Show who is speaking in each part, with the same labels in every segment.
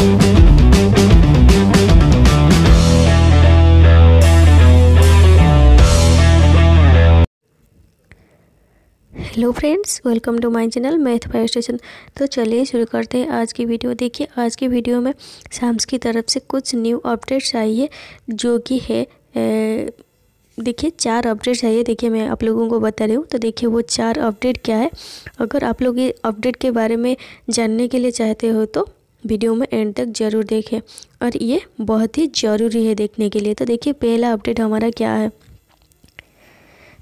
Speaker 1: hello friends welcome to my channel math fire station तो चलिए शुरू करते हैं आज की वीडियो देखिए आज की वीडियो में साम्स की तरफ से कुछ न्यू अपडेट्स आई है जो कि है देखिए चार अपडेट्स आई है देखिए मैं आप लोगों को बता रही हूँ तो देखिए वो चार अपडेट क्या है अगर आप लोग ये अपडेट के बारे में जानने के लिए चाहते हो तो वीडियो में एंड तक जरूर देखें और ये बहुत ही ज़रूरी है देखने के लिए तो देखिए पहला अपडेट हमारा क्या है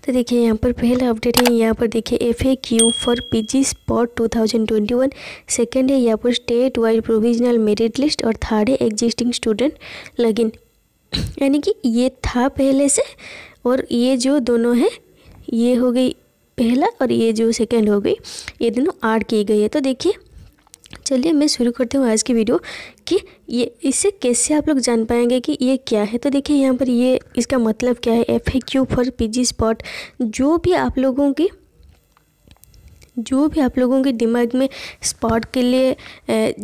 Speaker 1: तो देखिए यहाँ पर पहला अपडेट है यहाँ पर देखिए F A Q for P G spot two thousand twenty one second है यहाँ पर state wide provisional merit list और थर्ड है एग्जिस्टिंग स्टूडेंट लगिन यानी कि ये था पहले से और ये जो दोनों हैं ये हो गई पहला और ये जो सेकेंड हो गई ये दोनों ऐड की गई है तो देखिए चलिए मैं शुरू करती हूँ आज की वीडियो कि ये इससे कैसे आप लोग जान पाएंगे कि ये क्या है तो देखिए यहाँ पर ये इसका मतलब क्या है F A Q for P G spot जो भी आप लोगों की जो भी आप लोगों के दिमाग में स्पॉट के लिए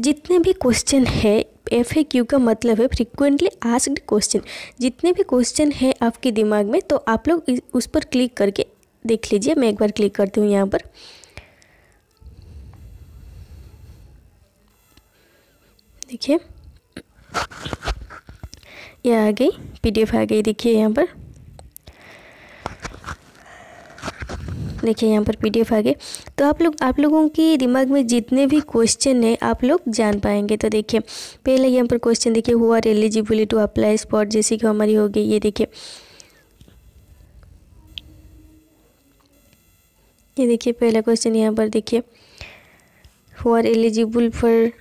Speaker 1: जितने भी क्वेश्चन है एफ ए क्यू का मतलब है फ्रिक्वेंटली आस्क्ड क्वेश्चन जितने भी क्वेश्चन है आपके दिमाग में तो आप लोग उस पर क्लिक करके देख लीजिए मैं एक बार क्लिक करती हूँ यहाँ पर देखिए ये आ गई पीडीएफ आ गई देखिए यहाँ पर देखिए यहाँ पर पीडीएफ आ गई तो आप लोग आप लोगों के दिमाग में जितने भी क्वेश्चन हैं आप लोग जान पाएंगे तो देखिए पहले यहाँ पर क्वेश्चन देखिए who are eligibility to apply spot जैसे कि हमारी हो गई ये देखिए ये देखिए पहला क्वेश्चन यहाँ पर देखिए हु आर एलिजिबल फॉर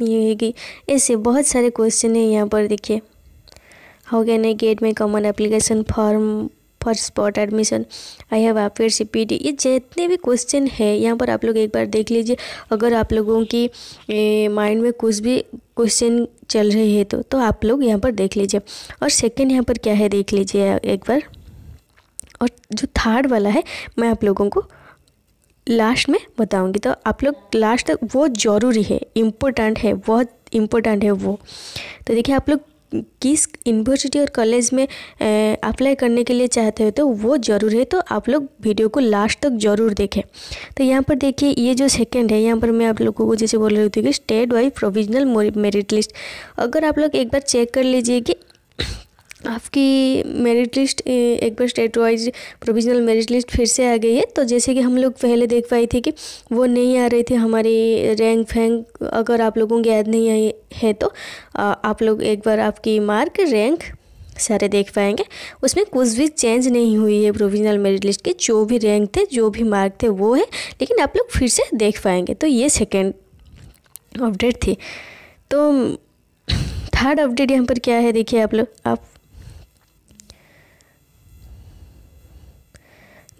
Speaker 1: कितनी होगी ऐसे बहुत सारे क्वेश्चन हैं यहाँ पर देखिए how can I get my common application form for spot admission I have appear C P D ये जितने भी क्वेश्चन है यहाँ पर आप लोग एक बार देख लीजिए अगर आप लोगों की माइंड में कुछ भी क्वेश्चन चल रहे हैं तो तो आप लोग यहाँ पर देख लीजिए और सेकेंड यहाँ पर क्या है देख लीजिए एक बार और जो थर्ड वाला है मैं आप लोगों को लास्ट में बताऊंगी तो आप लोग लास्ट तक वो ज़रूरी है इम्पोर्टेंट है बहुत इम्पोर्टेंट है वो तो देखिए आप लोग किस यूनिवर्सिटी और कॉलेज में अप्लाई करने के लिए चाहते हो तो वो ज़रूर है तो आप लोग वीडियो को लास्ट तक ज़रूर देखें तो यहाँ पर देखिए ये जो सेकंड है यहाँ पर मैं आप लोगों को जैसे बोल रही थी कि state wise provisional merit list अगर आप लोग एक बार चेक कर लीजिए कि आपकी मेरिट लिस्ट एक बार state wise provisional merit list फिर से आ गई है तो जैसे कि हम लोग पहले देख पाए थे कि वो नहीं आ रही थी हमारी रैंक फैंक अगर आप लोगों की याद नहीं आई है तो आप लोग एक बार आपकी मार्क रैंक सारे देख पाएंगे उसमें कुछ भी चेंज नहीं हुई है प्रोविजनल मेरिट लिस्ट के जो भी रैंक थे जो भी मार्क थे वो है लेकिन आप लोग फिर से देख पाएंगे तो ये सेकेंड अपडेट थी तो थर्ड अपडेट यहाँ पर क्या है देखिए आप लोग आप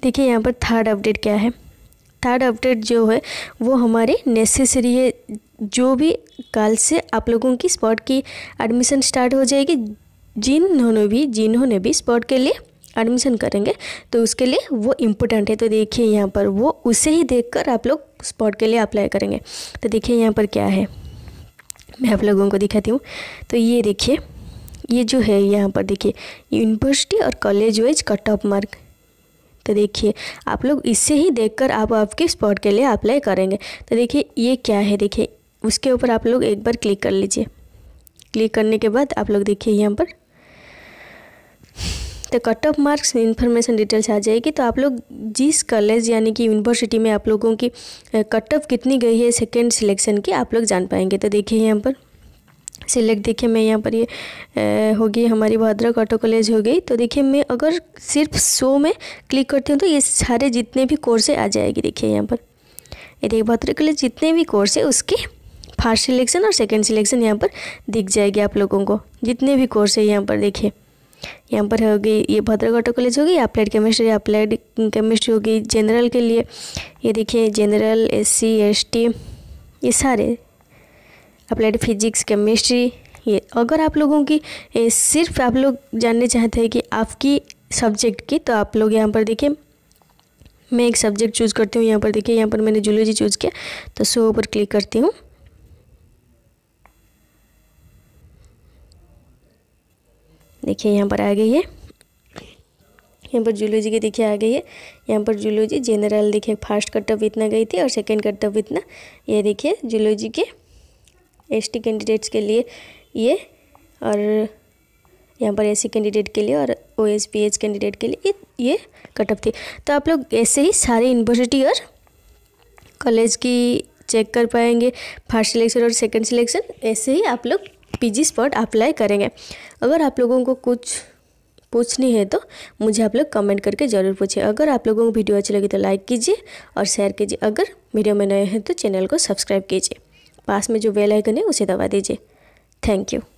Speaker 1: देखिए यहाँ पर थर्ड अपडेट क्या है थर्ड अपडेट जो है वो हमारे नेसेसरी है जो भी कल से आप लोगों की स्पॉट की एडमिशन स्टार्ट हो जाएगी जिन्होंने भी जिन्होंने भी स्पॉट के लिए एडमिशन करेंगे तो उसके लिए वो इम्पोर्टेंट है तो देखिए यहाँ पर वो उसे ही देखकर आप लोग स्पॉट के लिए अप्लाई करेंगे तो देखिए यहाँ पर क्या है मैं आप लोगों को दिखाती हूँ तो ये देखिए ये जो है यहाँ पर देखिए यूनिवर्सिटी और college wise cut off mark तो देखिए आप लोग इससे ही देखकर आप आपके स्पॉट के लिए अप्लाई करेंगे तो देखिए ये क्या है देखिए उसके ऊपर आप लोग एक बार क्लिक कर लीजिए क्लिक करने के बाद आप लोग देखिए यहाँ पर तो cut off marks information details आ जाएगी तो आप लोग जिस कॉलेज यानी कि यूनिवर्सिटी में आप लोगों की कट ऑफ कितनी गई है सेकेंड सिलेक्शन की आप लोग जान पाएंगे तो देखिए यहाँ पर सिलेक्ट देखिए मैं यहाँ पर ये होगी हमारी भद्रक ऑटो कॉलेज हो गई तो देखिए मैं अगर सिर्फ शो में क्लिक करती हूँ तो ये सारे जितने भी है आ जाएगी देखिए यहाँ पर ये देखिए भद्रक कॉलेज जितने भी कोर्स है उसके फर्स्ट सिलेक्शन और सेकेंड सिलेक्शन यहाँ पर दिख जाएगी आप लोगों को जितने भी कोर्स है यहाँ पर देखिए यहाँ पर हो गई ये भद्रक ऑटो कॉलेज हो गई अप्लाइड केमिस्ट्री अप्लाइड केमिस्ट्री हो गई जनरल के लिए ये देखिए general S C S T ये सारे अप्लाइड फिजिक्स केमिस्ट्री ये अगर आप लोगों की सिर्फ आप लोग जानने चाहते हैं कि आपकी सब्जेक्ट की तो आप लोग यहाँ पर देखिए मैं एक सब्जेक्ट चूज़ करती हूँ यहाँ पर देखिए यहाँ पर मैंने जूलॉजी चूज़ किया तो सो ऊपर क्लिक करती हूँ देखिए यहाँ पर आ गई है यहाँ पर जूलॉजी की देखिए आ गई है यहाँ पर जूलॉजी जनरल देखिए फर्स्ट कर्तव्य इतना गई थी और सेकंड कर्तव्य इतना ये देखिए जूलॉजी के एसटी कैंडिडेट्स के लिए ये और यहाँ पर एस कैंडिडेट के लिए और O S P H candidate के लिए ये कटअप थी तो आप लोग ऐसे ही सारे यूनिवर्सिटी और कॉलेज की चेक कर पाएंगे फर्स्ट सिलेक्शन और सेकंड सिलेक्शन ऐसे ही आप लोग पीजी स्पॉट अप्लाई करेंगे अगर आप लोगों को कुछ पूछनी है तो मुझे आप लोग कमेंट करके ज़रूर पूछें अगर आप लोगों को वीडियो अच्छी लगी तो लाइक कीजिए और शेयर कीजिए अगर वीडियो में नए हैं तो चैनल को सब्सक्राइब कीजिए पास में जो बेल आइकन है उसे दबा दीजिए थैंक यू